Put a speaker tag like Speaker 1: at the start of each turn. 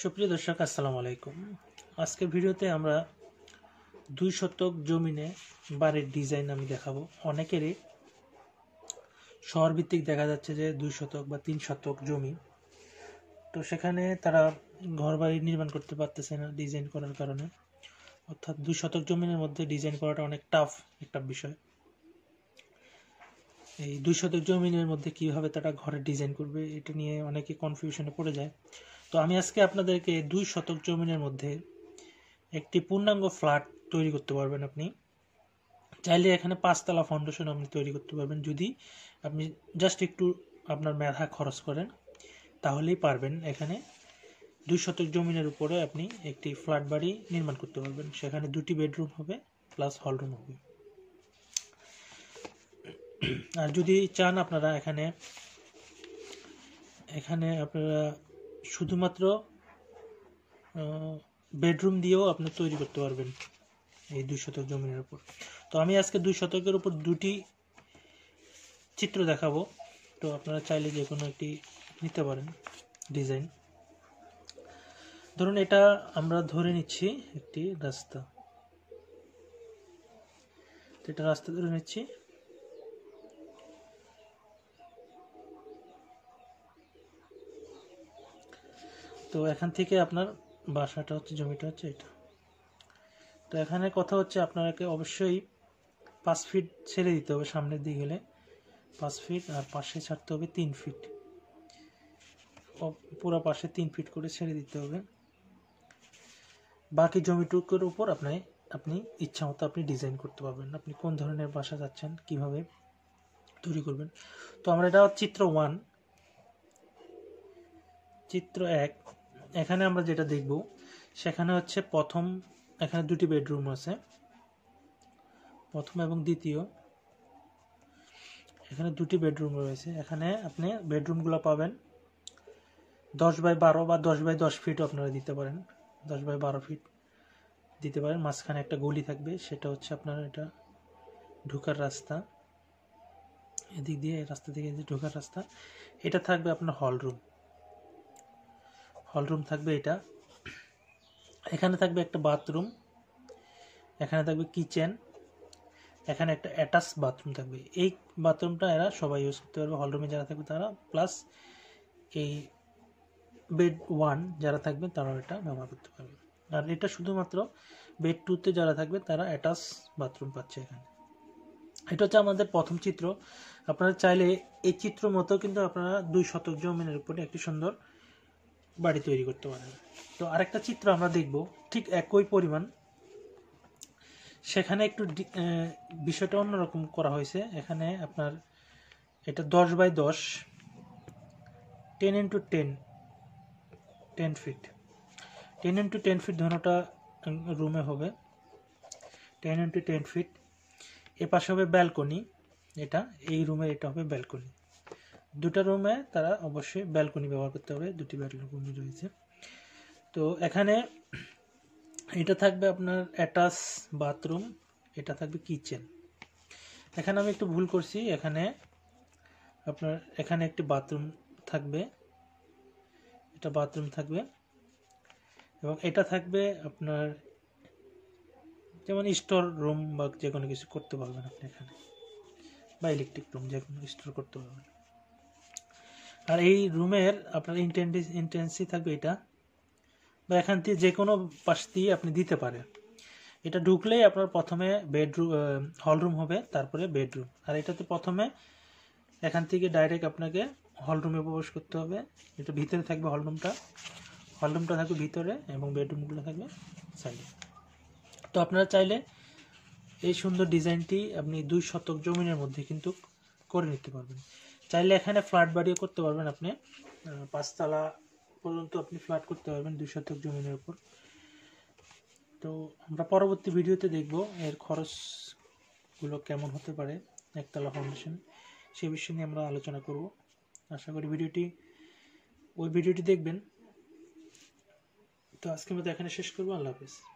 Speaker 1: সুপ্রিয় দর্শক আসসালামু আলাইকুম আজকের ভিডিওতে আমরা দুই শতক জমিনে বাড়ির ডিজাইন আমি দেখাবো অনেকেরই শহরভিত্তিক দেখা যাচ্ছে যে দুই শতক বা তিন শতক জমি তো সেখানে তারা ঘর বাড়ি নির্মাণ করতে পারতেছে না ডিজাইন করার কারণে অর্থাৎ দুই শতক জমিনের মধ্যে ডিজাইন করাটা অনেক টাফ একটা বিষয় এই দুই শতক জমিনের মধ্যে কিভাবে তারা ঘরের ডিজাইন করবে এটা নিয়ে অনেকে কনফিউশনে পড়ে যায় তো আমি আজকে আপনাদেরকে দুই শতক জমিনের মধ্যে একটি পূর্ণাঙ্গ ফ্ল্যাট তৈরি করতে পারবেন আপনি চাইলে এখানে পাঁচতলা ফাউন্ডেশন আপনি তৈরি করতে পারবেন যদি আপনি জাস্ট একটু আপনার মেধা খরচ করেন তাহলেই পারবেন এখানে দুই শতক জমিনের উপরে আপনি একটি ফ্ল্যাট বাড়ি নির্মাণ করতে পারবেন সেখানে দুটি বেডরুম হবে প্লাস হলরুম হবে আর যদি চান আপনারা এখানে এখানে আপনারা শুধুমাত্র বেডরুম দিয়েও আপনি তৈরি করতে পারবেন এই দুই শতক জমির উপর তো আমি আজকে দুই শতকের উপর দুটি চিত্র দেখাবো তো আপনারা চাইলে যে কোনো একটি নিতে পারেন ডিজাইন ধরুন এটা আমরা ধরে নিচ্ছি একটি রাস্তা এটা রাস্তা ধরে নিচ্ছি তো এখান থেকে আপনার বাসাটা হচ্ছে জমিটা হচ্ছে এটা তো এখানে কথা হচ্ছে আপনাকে অবশ্যই পাঁচ ফিট ছেড়ে দিতে হবে সামনের দিকে গেলে পাঁচ ফিট আর পাশে ছাড়তে হবে তিন ফিট পুরো পাশে তিন ফিট করে ছেড়ে দিতে হবে বাকি জমিটুকুর উপর আপনি আপনি ইচ্ছা মতো আপনি ডিজাইন করতে পারবেন আপনি কোন ধরনের বাসা চাচ্ছেন কিভাবে তৈরি করবেন তো আমরা এটা চিত্র ওয়ান চিত্র এক এখানে আমরা যেটা দেখব সেখানে হচ্ছে প্রথম এখানে দুটি বেডরুম আছে প্রথম এবং দ্বিতীয় এখানে দুটি বেডরুম রয়েছে এখানে আপনি বেডরুমগুলো পাবেন দশ বাই বারো বা দশ বাই দশ ফিট আপনারা দিতে পারেন দশ বাই বারো ফিট দিতে পারেন মাঝখানে একটা গলি থাকবে সেটা হচ্ছে আপনার এটা ঢোকার রাস্তা এদিক দিয়ে রাস্তা থেকে ঢোকার রাস্তা এটা থাকবে আপনার হল রুম হলরুম থাকবে এটা এখানে থাকবে একটা বাথরুম এখানে থাকবে কিচেন এখানে একটা অ্যাটাচ বাথরুম থাকবে এই বাথরুমটা এরা সবাই ইউজ করতে পারবে হলরুমে যারা থাকবে তারা প্লাস এই বেড ওয়ান যারা থাকবে তারাও এটা ব্যবহার করতে পারবে আর এটা শুধুমাত্র বেড টুতে যারা থাকবে তারা অ্যাটাচ বাথরুম পাচ্ছে এখানে এটা হচ্ছে আমাদের প্রথম চিত্র আপনারা চাইলে এই চিত্র মতো কিন্তু আপনারা দুই শতক জমিনের উপরে একটি সুন্দর বাড়ি তৈরি করতে পারেন তো আরেকটা চিত্র আমরা দেখব ঠিক একই পরিমাণ সেখানে একটু বিষয়টা অন্যরকম করা হয়েছে এখানে আপনার এটা দশ বাই দশ ten into ten ten feet ten into ten feet ধরনটা রুমে হবে টেন ইন্টু টেন ফিট এ পাশে হবে ব্যালকনি এটা এই রুমের এটা হবে ব্যালকনি দুটা রুমে তারা অবশ্যই ব্যালকনি ব্যবহার করতে হবে দুটি ব্যালকনি রয়েছে তো এখানে এটা থাকবে আপনার অ্যাটাচ বাথরুম এটা থাকবে কিচেন এখানে আমি একটু ভুল করছি এখানে আপনার এখানে একটি বাথরুম থাকবে এটা বাথরুম থাকবে এবং এটা থাকবে আপনার যেমন স্টোর রুম বা যে কোনো কিছু করতে পারবেন আপনি এখানে বা ইলেকট্রিক রুম যে কোনো স্টোর করতে পারবেন আর এই রুমের আপনার ইন্টেন্সি থাকবে এটা বা এখান থেকে যে কোনো পাশ দিয়ে আপনি দিতে পারেন এটা ঢুকলেই আপনার প্রথমে বেডরুম হলরুম হবে তারপরে বেডরুম আর এটাতে প্রথমে এখান থেকে ডাইরেক্ট আপনাকে হলরুমে প্রবেশ করতে হবে এটা ভিতরে থাকবে হলরুমটা হলরুমটা থাকবে ভিতরে এবং বেডরুমগুলো থাকবে সাইডে তো আপনারা চাইলে এই সুন্দর ডিজাইনটি আপনি দুই শতক জমিনের মধ্যে কিন্তু করে নিতে পারবেন চাইলে এখানে ফ্ল্যাট বাড়িও করতে পারবেন আপনি পাঁচতলা পর্যন্ত আপনি ফ্ল্যাট করতে পারবেন দুই শতক জমিনের উপর তো আমরা পরবর্তী ভিডিওতে দেখব এর খরচগুলো কেমন হতে পারে একতলা ফাউন্ডেশন সে বিষয় নিয়ে আমরা আলোচনা করব আশা করি ভিডিওটি ওই ভিডিওটি দেখবেন তো আজকের মতো এখানে শেষ করবো আল্লাহ হাফিজ